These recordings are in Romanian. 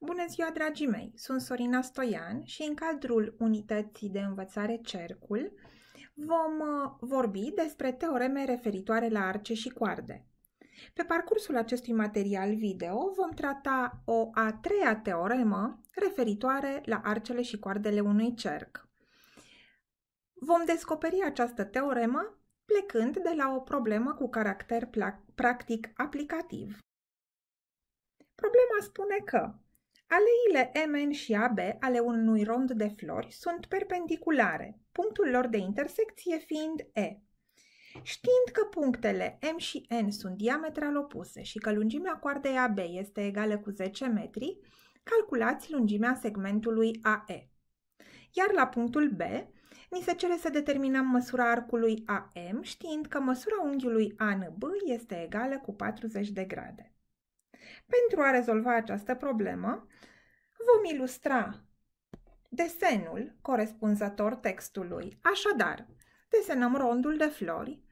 Bună ziua, dragii mei! Sunt Sorina Stoian și în cadrul unității de învățare Cercul vom uh, vorbi despre teoreme referitoare la arce și coarde. Pe parcursul acestui material video vom trata o a treia teoremă referitoare la arcele și coardele unui cerc. Vom descoperi această teoremă plecând de la o problemă cu caracter practic aplicativ. Problema spune că Aleile MN și AB ale unui rond de flori sunt perpendiculare, punctul lor de intersecție fiind E. Știind că punctele M și N sunt diametral opuse și că lungimea coardei AB este egală cu 10 metri, calculați lungimea segmentului AE. Iar la punctul B, ni se cere să determinăm măsura arcului AM, știind că măsura unghiului ANB este egală cu 40 de grade. Pentru a rezolva această problemă, vom ilustra desenul corespunzător textului. Așadar, desenăm rondul de flori,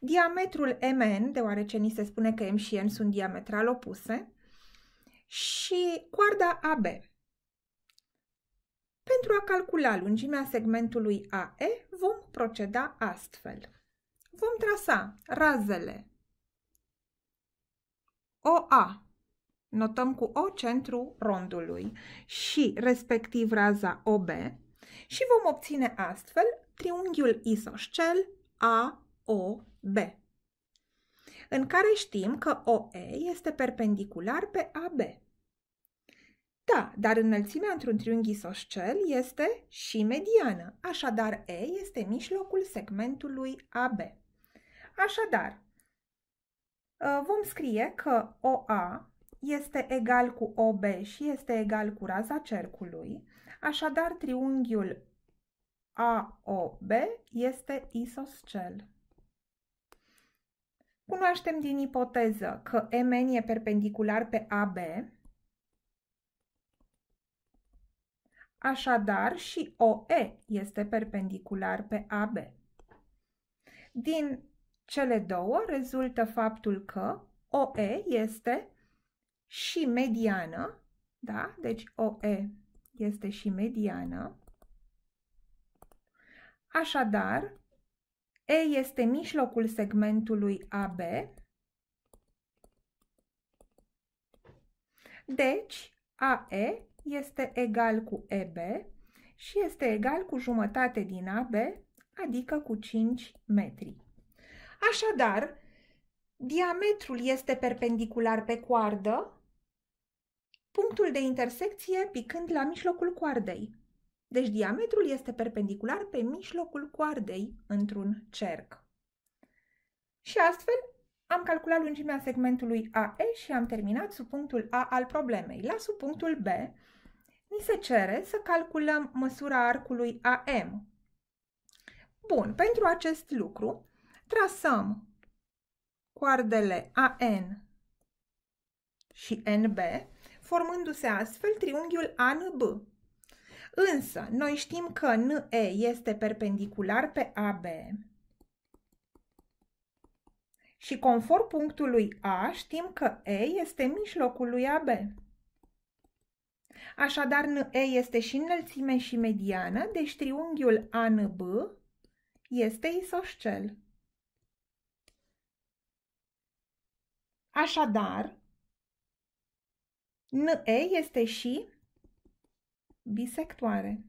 diametrul MN, deoarece ni se spune că M și N sunt diametral opuse, și coarda AB. Pentru a calcula lungimea segmentului AE, vom proceda astfel. Vom trasa razele OA. Notăm cu O centru rondului și respectiv raza OB și vom obține astfel triunghiul isoscel AOB, în care știm că OE este perpendicular pe AB. Da, dar înălțimea într-un triunghi isoscel este și mediană, așadar E este mijlocul segmentului AB. Așadar, Uh, vom scrie că OA este egal cu OB și este egal cu raza cercului, așadar triunghiul AOB este isoscel. Cunoaștem din ipoteză că MN e perpendicular pe AB, așadar și OE este perpendicular pe AB. Din cele două rezultă faptul că OE este și mediană, da? Deci OE este și mediană. Așadar, E este mijlocul segmentului AB. Deci, AE este egal cu EB și este egal cu jumătate din AB, adică cu 5 metri. Așadar, diametrul este perpendicular pe coardă, punctul de intersecție picând la mijlocul coardei. Deci diametrul este perpendicular pe mijlocul coardei într-un cerc. Și astfel am calculat lungimea segmentului AE și am terminat sub punctul A al problemei. La sub punctul B ni se cere să calculăm măsura arcului AM. Bun, pentru acest lucru trasăm coardele AN și NB, formându-se astfel triunghiul ANB. Însă, noi știm că NE este perpendicular pe AB și conform punctului A știm că E este mijlocul lui AB. Așadar, NE este și înălțime și mediană, deci triunghiul ANB este isoscel. Așadar, NE este și bisectoare.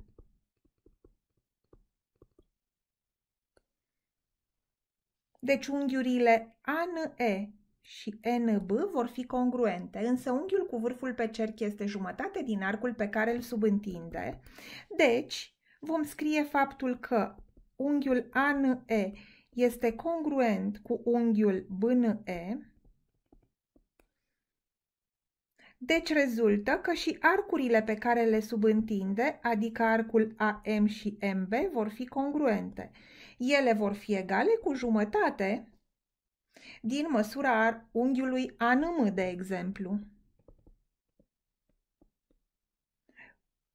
Deci unghiurile ANE și NB vor fi congruente, însă unghiul cu vârful pe cerc este jumătate din arcul pe care îl subîntinde. Deci, vom scrie faptul că unghiul ANE este congruent cu unghiul BNE, Deci rezultă că și arcurile pe care le subîntinde, adică arcul AM și MB, vor fi congruente. Ele vor fi egale cu jumătate din măsura unghiului ANM, de exemplu.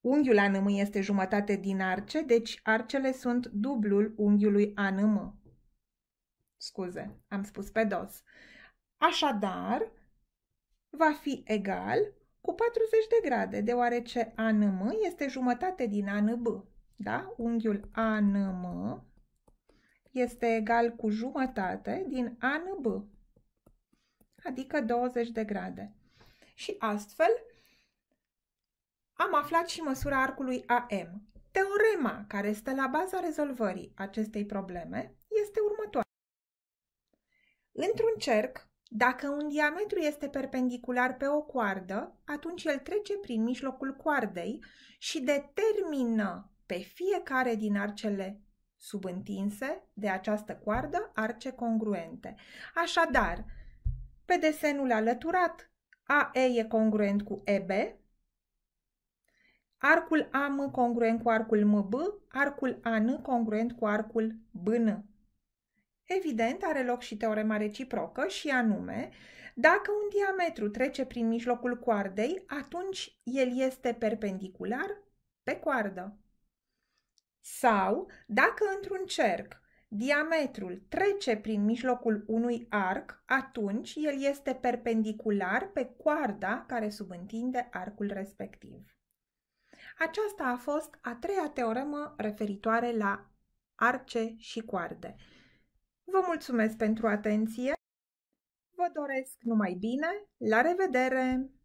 Unghiul ANM este jumătate din arce, deci arcele sunt dublul unghiului ANM. Scuze, am spus pe dos. Așadar, va fi egal cu 40 de grade, deoarece ANM este jumătate din ANB. Da? Unghiul ANM este egal cu jumătate din ANB, adică 20 de grade. Și astfel am aflat și măsura arcului AM. Teorema care stă la baza rezolvării acestei probleme este următoarea. Într-un cerc dacă un diametru este perpendicular pe o coardă, atunci el trece prin mijlocul coardei și determină pe fiecare din arcele subîntinse de această coardă arce congruente. Așadar, pe desenul alăturat, AE e congruent cu EB, arcul AM congruent cu arcul MB, arcul AN congruent cu arcul BN. Evident, are loc și teorema reciprocă și anume, dacă un diametru trece prin mijlocul coardei, atunci el este perpendicular pe coardă. Sau, dacă într-un cerc diametrul trece prin mijlocul unui arc, atunci el este perpendicular pe coarda care subîntinde arcul respectiv. Aceasta a fost a treia teoremă referitoare la arce și coarde. Vă mulțumesc pentru atenție. Vă doresc numai bine. La revedere!